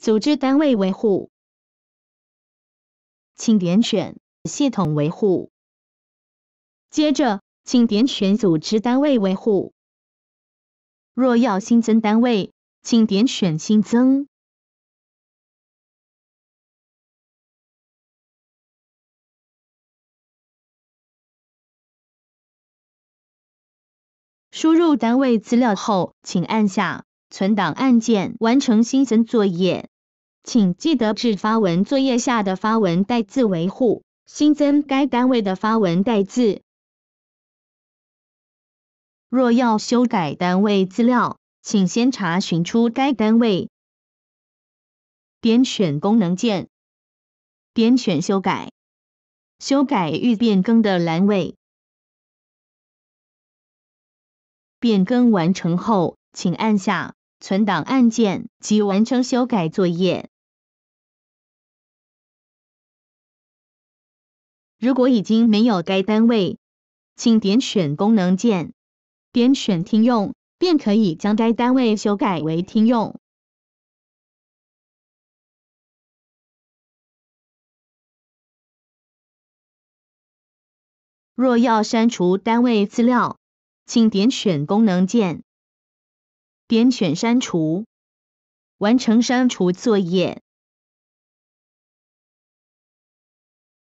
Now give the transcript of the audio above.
组织单位维护，请点选系统维护。接着，请点选组织单位维护。若要新增单位，请点选新增。输入单位资料后，请按下。存档案件，完成新增作业，请记得至发文作业下的发文代字维护，新增该单位的发文代字。若要修改单位资料，请先查询出该单位，点选功能键，点选修改，修改预变更的栏位，变更完成后，请按下。存档按键及完成修改作业。如果已经没有该单位，请点选功能键，点选听用，便可以将该单位修改为听用。若要删除单位资料，请点选功能键。点选删除，完成删除作业。